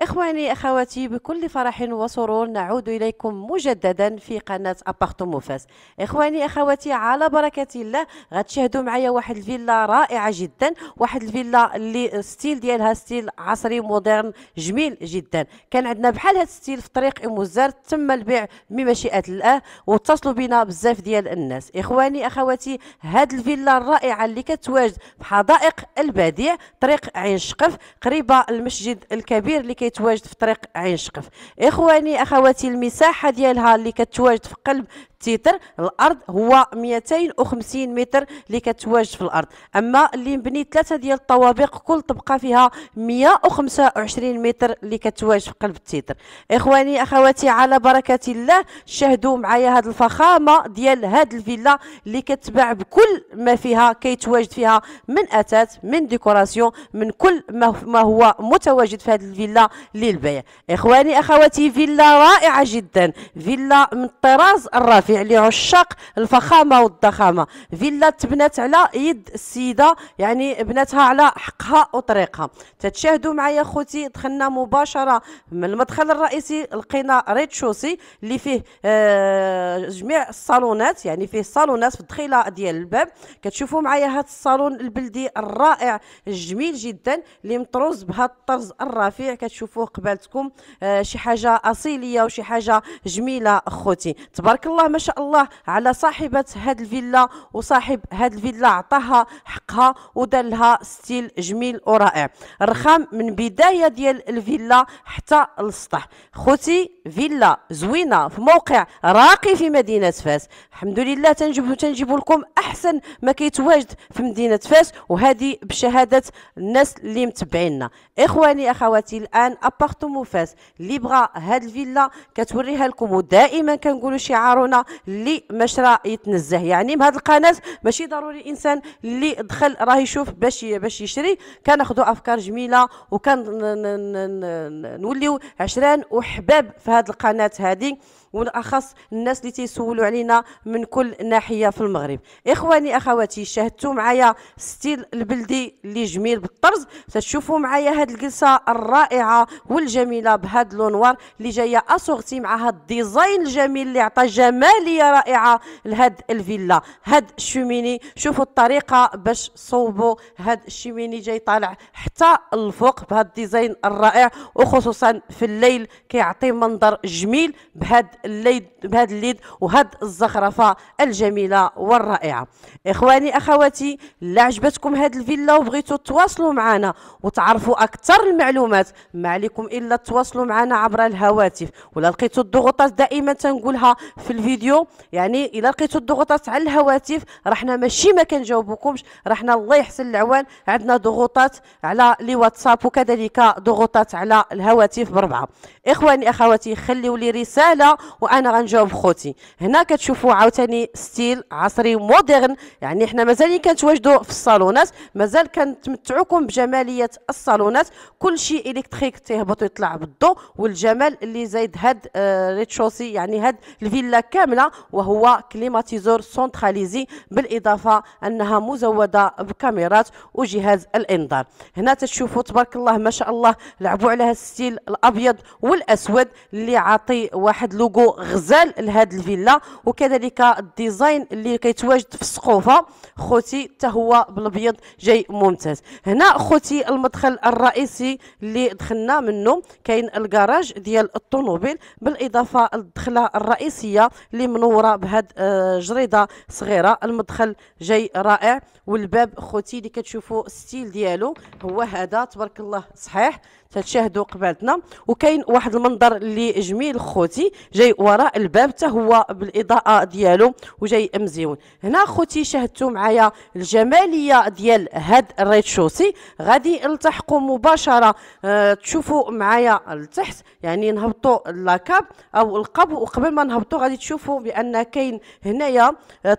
إخواني أخواتي بكل فرح وسرور نعود إليكم مجددا في قناة أبارتمون فاس إخواني أخواتي على بركة الله غتشاهدوا معايا واحد الفيلا رائعة جدا واحد الفيلا اللي ستيل ديالها ستيل عصري مودرن جميل جدا كان عندنا بحال هذا الستيل في طريق إموزار تم البيع بمشيئة الله واتصلوا بنا بزاف ديال الناس إخواني أخواتي هاد الفيلا الرائعة اللي كتواجد في حدائق البديع طريق عين شقف قريبة المسجد الكبير اللي كي كيتواجد في طريق عين شقف اخواني اخواتي المساحه ديالها اللي كتواجد في قلب تيتر الارض هو 250 متر اللي كتواجد في الارض اما اللي مبني ثلاثه ديال الطوابق كل طبقه فيها 125 متر اللي كتواجد في قلب التيتر اخواني اخواتي على بركه الله شاهدوا معايا هاد الفخامه ديال هاد الفيلا اللي كتباع بكل ما فيها كيتواجد فيها من اثاث من ديكوراسيون من كل ما هو متواجد في هذه الفيلا للبيع اخواني اخواتي فيلا رائعه جدا فيلا من الطراز الرفيع في عليه عشاق الفخامه والضخامه فيلا تبنات على يد السيده يعني بناتها على حقها وطريقها تتشاهدوا معايا خوتي دخلنا مباشره من المدخل الرئيسي لقينا ريتشوسي اللي فيه آه جميع الصالونات يعني فيه صالونات في الدخيله ديال الباب كتشوفوا معايا هذا الصالون البلدي الرائع الجميل جدا اللي مطروز بهذا الطرز الرفيع كتشوفوه قبالتكم آه شي حاجه اصيليه وشي حاجه جميله خوتي تبارك الله ما ما شاء الله على صاحبه هاد الفيلا وصاحب هاد الفيلا عطاها حقها ودار لها ستيل جميل ورائع الرخام من بدايه ديال الفيلا حتى السطح خوتي فيلا زوينه في موقع راقي في مدينه فاس الحمد لله تنجب تنجيب لكم احسن ما كيتواجد في مدينه فاس وهذه بشهاده الناس اللي متبعينا اخواني اخواتي الان ابارتمون فاس اللي بغى هاد الفيلا كتوريها لكم ودائما كنقولوا شعارنا اللي باش راه يتنزه يعني بهاد القناه ماشي ضروري الانسان اللي دخل راه يشوف باش باش يشري كناخذوا افكار جميله وكنوليو نوليو عشران وحباب في هذه القناه هذه وبالاخص الناس اللي تيسولوا علينا من كل ناحيه في المغرب اخواني اخواتي شاهدتوا معايا ستيل البلدي اللي جميل بالطرز تشوفوا معايا هذه الجلسه الرائعه والجميله بهذا اللونوار اللي جايه اسوغتي مع هذا الديزاين الجميل اللي عطى جماليه رائعه لهاد الفيلا هاد الشوميني شوفوا الطريقه باش صوبوا هاد الشوميني جاي طالع حتى الفوق بهذا الديزاين الرائع وخصوصا في الليل كيعطي منظر جميل بهاد الليد بهذا الليد وهاد الزخرفه الجميله والرائعه اخواني اخواتي لا عجبتكم هاد الفيلا وبغيتوا تواصلوا معنا وتعرفوا اكثر المعلومات ما عليكم الا تواصلوا معنا عبر الهواتف ولا لقيتوا الضغوطات دائما تنقولها في الفيديو يعني الا لقيتوا الضغوطات على الهواتف رحنا ماشي ما كنجاوبكمش رحنا الله يحسن العوان عندنا ضغوطات على لي واتساب وكذلك ضغوطات على الهواتف بربعه اخواني اخواتي خليوا لي رساله وانا غنجاوب خوتي هنا كتشوفوا عاوتاني ستيل عصري مودرن يعني حنا مازالين كنتواجدوا في الصالونات مازال كنتمتعوكم بجماليه الصالونات كل شيء الكتريك تيهبط ويطلع بالضوء والجمال اللي زايد هاد آه، ريتشوسي يعني هاد الفيلا كامله وهو كليماتيزور سونتراليزي بالاضافه انها مزوده بكاميرات وجهاز الانذار هنا تشوفوا تبارك الله ما شاء الله لعبوا على هاد الستيل الابيض والاسود اللي عاطي واحد لوغو لوغو غزال لهاد الفيلا وكذلك الديزاين اللي كيتواجد في السقوفه خوتي حتى هو بالابيض جاي ممتاز هنا خوتي المدخل الرئيسي اللي دخلنا منه كاين الكراج ديال الطوموبيل بالاضافه للدخله الرئيسيه اللي منوره بهاد آه، جريده صغيره المدخل جاي رائع والباب خوتي اللي كتشوفوا الستيل ديالو هو هذا تبارك الله صحيح تتشاهدوا قبالتنا وكاين واحد المنظر اللي جميل خوتي جاي وراء الباب حتى هو بالاضاءه ديالو وجاي مزيون هنا خوتي شاهدتوا معايا الجماليه ديال هاد الريتشوسي غادي نلتحقوا مباشره أه تشوفوا معايا لتحت يعني نهبطوا لاكاب او القبو وقبل ما نهبطوا غادي تشوفوا بان كاين هنايا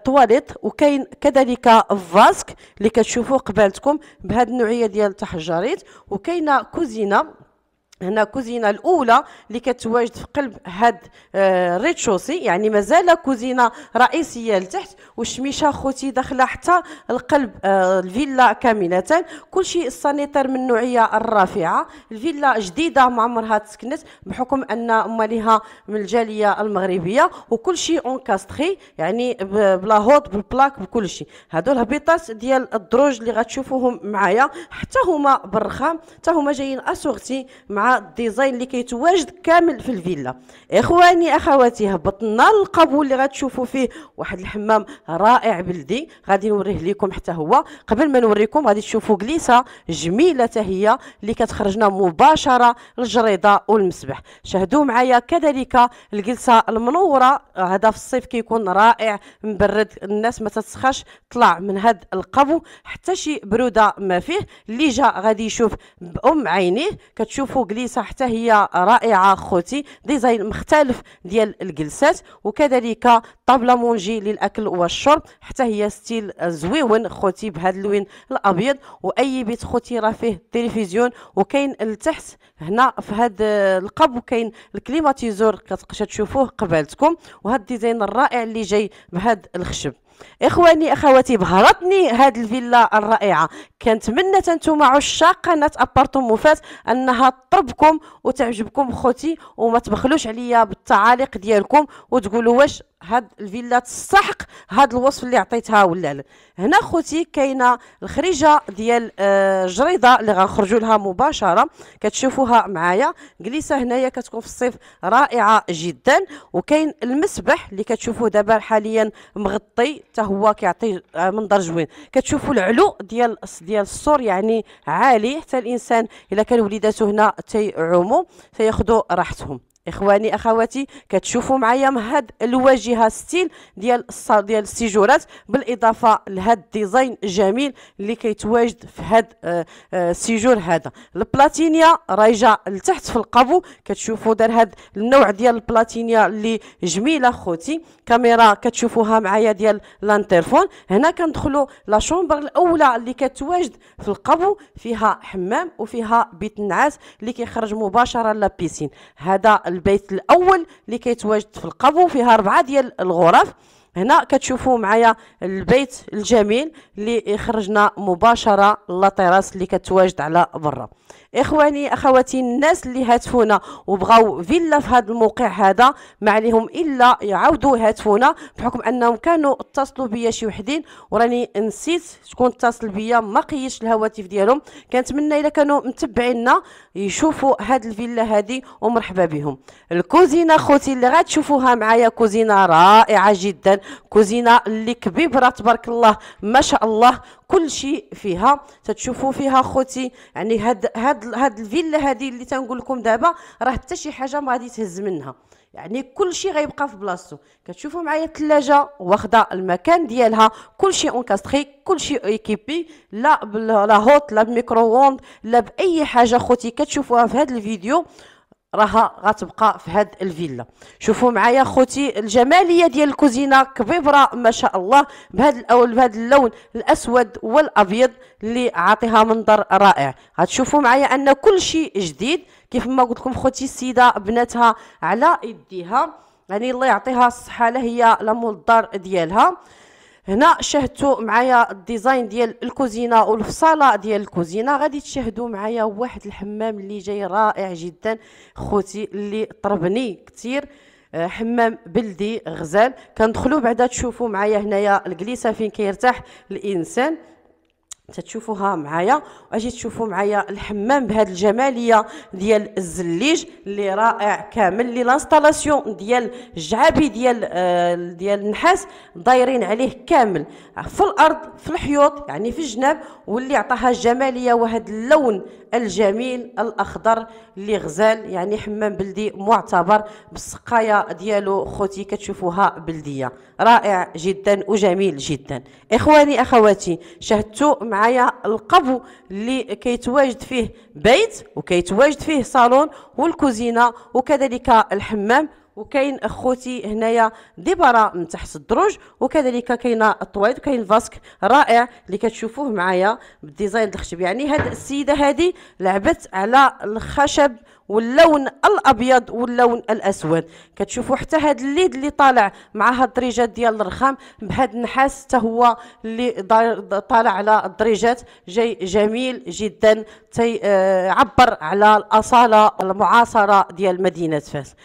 طواليت آه، وكاين كذلك فاسك اللي كتشوفوا قبالتكم بهاد النوعيه ديال التحجريت وكاينه كوزينه هنا كوزينه الاولى اللي كتواجد في قلب هاد آه ريتشوسي يعني مازال كوزينه رئيسيه لتحت وشميشة خوتي داخله حتى القلب آه، الفيلا كامله كلشي السانيتر من النوعيه الرافعه الفيلا جديده ما عمرها تسكنت بحكم ان مالها من الجاليه المغربيه وكلشي اونكاستري يعني بلا هوت بالبلاك بكلشي هادو الهبيطات ديال الدروج اللي غتشوفوهم معايا حتى هما بالرخام حتى هما جايين أسوغتي مع مع الديزاين اللي كيتواجد كامل في الفيلا اخواني اخواتي هبطنا للقبو اللي غتشوفوا فيه واحد الحمام رائع بلدي غادي نوريه لكم حتى هو قبل ما نوريكم غادي تشوفوا كليسه جميله حتى هي اللي كتخرجنا مباشره للجريده والمسبح شاهدوا معايا كذلك الجلسه المنوره هذا في الصيف كيكون رائع مبرد الناس ما تتسخاش طلع من هذا القبو حتى شي بروده ما فيه اللي جا غادي يشوف بام عينيه كتشوفوا الجلسه حتى هي رائعه خوتي ديزاين مختلف ديال الجلسات وكذلك طابله مونجي للاكل والشرب حتى هي ستيل زويون خوتي بهذا اللون الابيض واي بيت خوتي راه فيه تلفزيون وكاين لتحت هنا في هذا القب وكاين الكليماتيزور كتقشا تشوفوه قبالتكم وهذا الديزاين الرائع اللي جاي بهذا الخشب اخواني اخواتي بهرتني هاد الفيلا الرائعه كنتمنى تنتوما عشاق قناه ابارتو موفات انها تطربكم وتعجبكم خوتي وما تبخلوش عليا بالتعاليق ديالكم وتقولوا واش هاد الفيلا تستحق هاد الوصف اللي عطيتها ولا لا هنا خوتي كاينه الخريجه ديال الجريده آه، اللي غنخرجوا لها مباشره كتشوفوها معايا جليسه هنايا كتكون في الصيف رائعه جدا وكاين المسبح اللي كتشوفوه دابا حاليا مغطي حتى هو كيعطي آه، منظر زوين كتشوفوا العلو ديال ديال السور يعني عالي حتى الانسان الا كان وليداتو هنا تيعوموا تياخذوا راحتهم اخواني اخواتي كتشوفوا معايا مهد الواجهه ستيل ديال ديال السيجورات بالاضافه لهاد الديزاين الجميل اللي كيتواجد في هاد آه، آه، السيجور هذا البلاتينيا رايجه لتحت في القبو كتشوفوا دار هاد النوع ديال البلاتينيا اللي جميله خوتي كاميرا كتشوفوها معايا ديال لانترفون هنا كندخلوا لا شومبر الاولى اللي كتواجد في القبو فيها حمام وفيها بيت النعاس اللي كيخرج مباشره لابيسين هذا البيت الاول اللي كيتواجد في القبو فيها اربعه ديال الغرف هنا كتشوفوا معايا البيت الجميل اللي يخرجنا مباشره لاتيراس اللي كتواجد على برا اخواني اخواتي الناس اللي هاتفونا وبغاو فيلا في هذا الموقع هذا ما عليهم الا يعاودوا هاتفونا بحكم انهم كانوا اتصلوا بيا شي وحدين وراني نسيت شكون اتصل بيا ما قيش الهواتف ديالهم كنتمنى الا كانوا متبعينا يشوفوا هاد الفيلا هذه ومرحبا بهم الكوزينه خوتي اللي غتشوفوها معايا كوزينه رائعه جدا كوزينه اللي كبيبره تبارك الله ما شاء الله كل شيء فيها تتشوفوا فيها خوتي يعني هاد هاد هاد الفيلا هذه اللي تنقول لكم دابا راه حتى شي حاجه ما غادي تهز منها يعني كل شيء غيبقى في بلاصتو كتشوفوا معايا الثلاجه واخده المكان ديالها كل شيء اونكاستري كل شيء ايكيبي لا لا هوت لا بميكرووند لا باي حاجه خوتي كتشوفوها في هذا الفيديو راها غتبقى في هاد الفيلا شوفوا معايا خوتي الجماليه ديال الكوزينه كبيبره ما شاء الله بهاد الاول بهاد اللون الاسود والابيض اللي عاطيها منظر رائع غتشوفوا معايا ان كل شيء جديد كيف ما قلت لكم خوتي السيده بناتها على يديها يعني الله يعطيها الصحه لا هي لا مول الدار ديالها هنا شاهدتوا معايا الديزاين ديال الكوزينه والفصاله ديال الكوزينه غادي تشاهدوا معايا واحد الحمام اللي جاي رائع جدا خوتي اللي طربني كثير آه، حمام بلدي غزال كندخلوا بعدا تشوفوا معايا هنايا الكليسه فين كيرتاح الانسان تتشوفوها معايا واجي تشوفوا معايا الحمام بهذه الجماليه ديال الزليج اللي رائع كامل اللي لانستالاسيون ديال الجعابي ديال آه ديال النحاس دايرين عليه كامل في الارض في الحيوط يعني في الجناب واللي عطاها الجماليه وهذا اللون الجميل الاخضر اللي غزال يعني حمام بلدي معتبر بالسقايه ديالو خوتي كتشوفوها بلديه رائع جدا وجميل جدا اخواني اخواتي شاهدتوا مع معايا القبو اللي كيتواجد فيه بيت وكيتواجد فيه صالون والكوزينه وكذلك الحمام وكاين اخوتي هنايا ديبارا من تحت الدروج وكذلك كاين الطويد وكاين فاسك رائع اللي كتشوفوه معايا بالديزاين الخشب يعني هاد السيده هذه لعبت على الخشب واللون الابيض واللون الاسود كتشوفوا حتى هذا الليد اللي طالع مع هاد الدريجات ديال الرخام بهذا النحاس حتى هو اللي طالع على الدريجات جاي جميل جدا تيعبر آه، على الاصاله المعاصره ديال مدينه فاس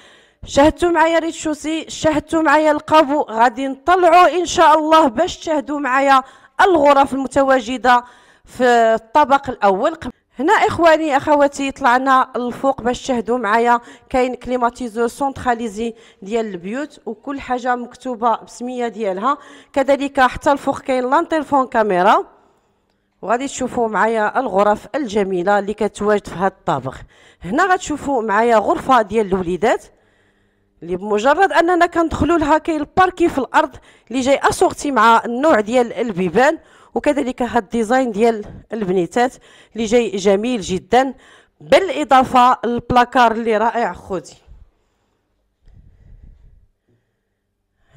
شاهدتوا معايا ريتشوسي شاهدتوا معايا القابو غادي نطلعوا ان شاء الله باش تشاهدوا معايا الغرف المتواجده في الطبق الاول هنا اخواني اخواتي طلعنا الفوق باش تشاهدوا معايا كاين كليماتيزور سونتراليزي ديال البيوت وكل حاجه مكتوبه بسميه ديالها كذلك حتى الفوق كاين لانتيلفون كاميرا وغادي تشوفوا معايا الغرف الجميله اللي كتواجد في هذا الطابق هنا غتشوفوا معايا غرفه ديال الوليدات اللي بمجرد اننا كندخلوا لها كاين الباركي في الارض اللي جاي اسورتي مع النوع ديال البيبان وكذلك هاد الديزاين ديال البنيتات اللي جاي جميل جدا بالاضافه للبلاكار اللي رائع خودي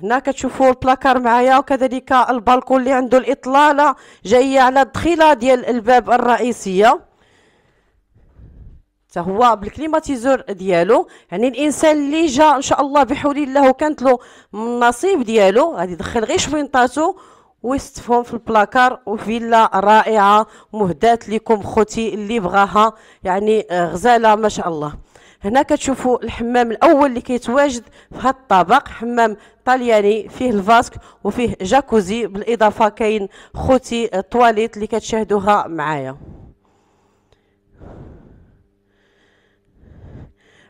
هنا كتشوفوا البلاكار معايا وكذلك البالكون اللي عنده الاطلاله جايه على الدخيله ديال الباب الرئيسيه حتى هو بالكليماتيزور ديالو يعني الانسان اللي جا ان شاء الله بحول الله وكانت له النصيب ديالو غادي يدخل غير شوينطاتو وصتفهم في البلاكار وفيلا رائعه مهدات لكم خوتي اللي بغاها يعني آه، غزاله ما شاء الله هنا كتشوفوا الحمام الاول اللي كيتواجد في هذا الطبق حمام طلياني فيه الفاسك وفيه جاكوزي بالاضافه كاين خوتي آه، طواليت اللي كتشاهدوها معايا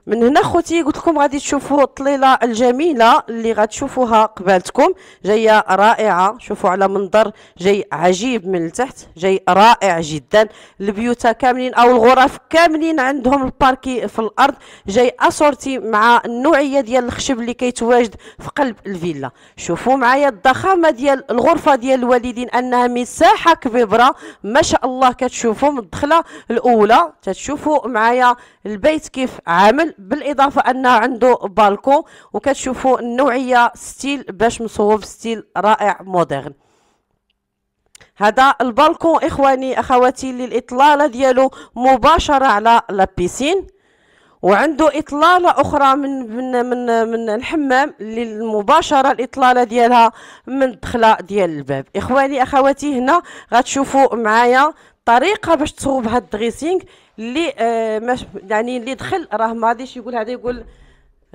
من هنا خوتي قلت لكم غادي تشوفوا الطليله الجميله اللي غتشوفوها قبالتكم جايه رائعه شوفوا على منظر جاي عجيب من التحت جاي رائع جدا البيوت كاملين او الغرف كاملين عندهم الباركي في الارض جاي اسورتي مع النوعيه ديال الخشب اللي كيتواجد في قلب الفيلا شوفوا معايا الضخامه ديال الغرفه ديال الوالدين انها مساحه كبيره ما شاء الله كتشوفوا من الدخله الاولى تتشوفوا معايا البيت كيف عامل بالاضافه انه عنده بالكون وكتشوفوا النوعيه ستيل باش مصوب ستيل رائع مودرن هذا البالكون اخواني اخواتي للاطلاله الاطلاله ديالو مباشره على لابيسين وعنده اطلاله اخرى من من من, من الحمام للمباشره مباشره الاطلاله ديالها من الدخله ديال الباب اخواني اخواتي هنا غتشوفوا معايا طريقه باش تصوب هاد الدريسينغ اللي آه مش يعني اللي دخل راه ما غاديش يقول هذا يقول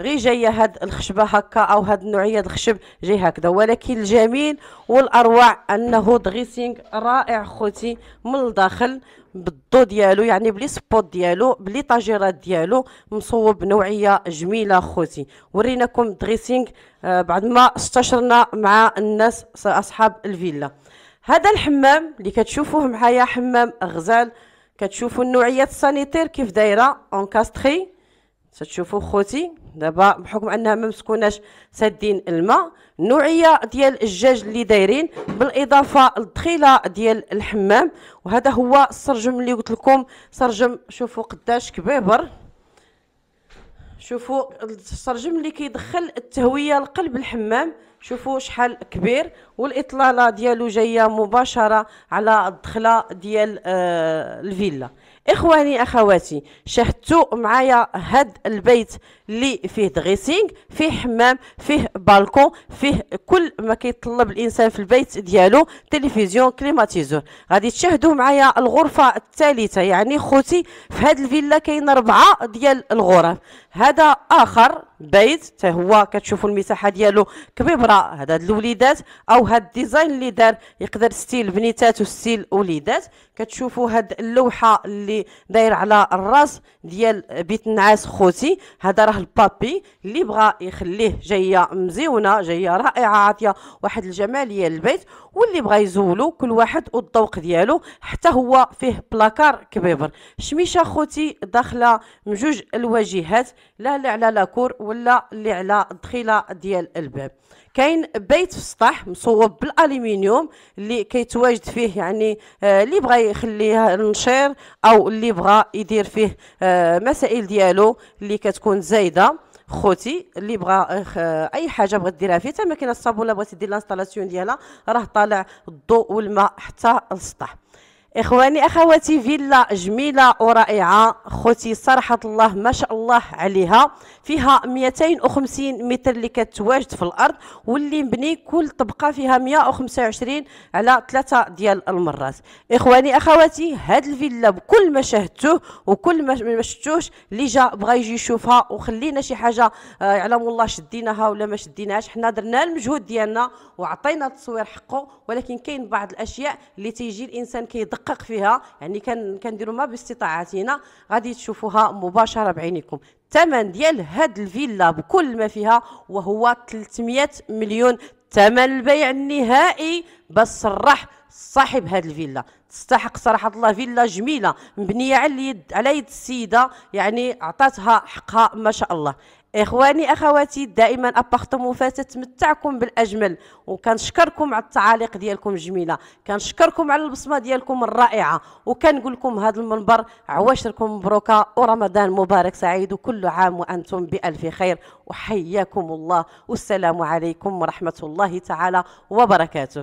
غير جايه هاد الخشبه هكا او هاد النوعيه الخشب جاي هكذا ولكن الجميل والاروع انه دريسينغ رائع خوتي من الداخل بالضو ديالو يعني بلي سبوت ديالو بلي طاجيرات ديالو مصوب نوعيه جميله خوتي وريناكم دريسينغ آه بعد ما استشرنا مع الناس اصحاب الفيلا هذا الحمام اللي كتشوفوه معايا حمام غزال كتشوفوا النوعيه السانيتير كيف دايره اونكاستري تشوفوا خوتي دابا بحكم انها ما مسكوناش سادين الماء النوعيه ديال الجاج اللي دايرين بالاضافه للدخيله ديال الحمام وهذا هو السرجم اللي قلت لكم سرجم شوفوا قداش كبيبر شوفوا السرجم اللي كيدخل التهويه لقلب الحمام شوفوا شحال كبير والاطلاله ديالو جايه مباشره على الدخله ديال آه الفيلا اخواني اخواتي شاهدتوا معايا هاد البيت اللي فيه دريسينغ فيه حمام فيه بالكون فيه كل ما كيطلب الانسان في البيت ديالو تلفزيون كليماتيزور غادي تشاهدوا معايا الغرفه الثالثه يعني خوتي في هاد الفيلا كاين اربعه ديال الغرف هذا اخر بيت حتى هو كتشوفوا المساحه ديالو كبيبره هذا الوليدات او هاد الديزاين اللي دار يقدر ستيل بنيتات وستيل وليدات كتشوفوا هاد اللوحه اللي داير على الراس ديال بيت النعاس خوتي هذا راه البابي اللي بغى يخليه جايه مزيونه جايه رائعه عاطيه واحد الجماليه للبيت واللي بغى يزولو كل واحد والذوق ديالو حتى هو فيه بلاكار كبيبر شميشه خوتي داخله من جوج الواجهات لا اللي على لاكور ولا اللي على الدخيله ديال الباب كاين بيت في السطح مصوب بالالومنيوم اللي كيتواجد فيه يعني آه، اللي بغى يخليه نشير او اللي بغى يدير فيه آه، مسائل ديالو اللي كتكون زايده خوتي اللي بغى آه، اي حاجه بغات ديرها فيه حتى ماكينه الصابونه بغات دير لانستالاسيون ديالها راه طالع الضوء والماء حتى السطح اخواني اخواتي فيلا جميله ورائعه خوتي صراحه الله ما شاء الله عليها فيها 250 متر اللي كتواجد في الارض واللي مبني كل طبقه فيها 125 على 3 ديال المرات اخواني اخواتي هاد الفيلا بكل ما شاهدتوه وكل ما شفتوش اللي جا بغى يجي يشوفها وخلينا شي حاجه يعلم آه، الله شديناها ولا ما شديناهاش حنا درنا المجهود ديالنا وعطينا التصوير حقه ولكن كاين بعض الاشياء اللي تيجي الانسان كيدق ندقق فيها يعني كنديروا ما باستطاعتنا غادي تشوفوها مباشره بعينكم الثمن ديال هاد الفيلا بكل ما فيها وهو 300 مليون ثمن البيع النهائي بس الرح صاحب هاد الفيلا تستحق صراحه الله فيلا جميله مبنيه على يد على يد السيده يعني عطاتها حقها ما شاء الله اخواني اخواتي دائما ابارتمون فاتت تمتعكم بالاجمل وكنشكركم على التعاليق ديالكم الجميله كنشكركم على البصمه ديالكم الرائعه وكنقول لكم هذا المنبر عواشركم مبروكه ورمضان مبارك سعيد وكل عام وانتم بالف خير وحياكم الله والسلام عليكم ورحمه الله تعالى وبركاته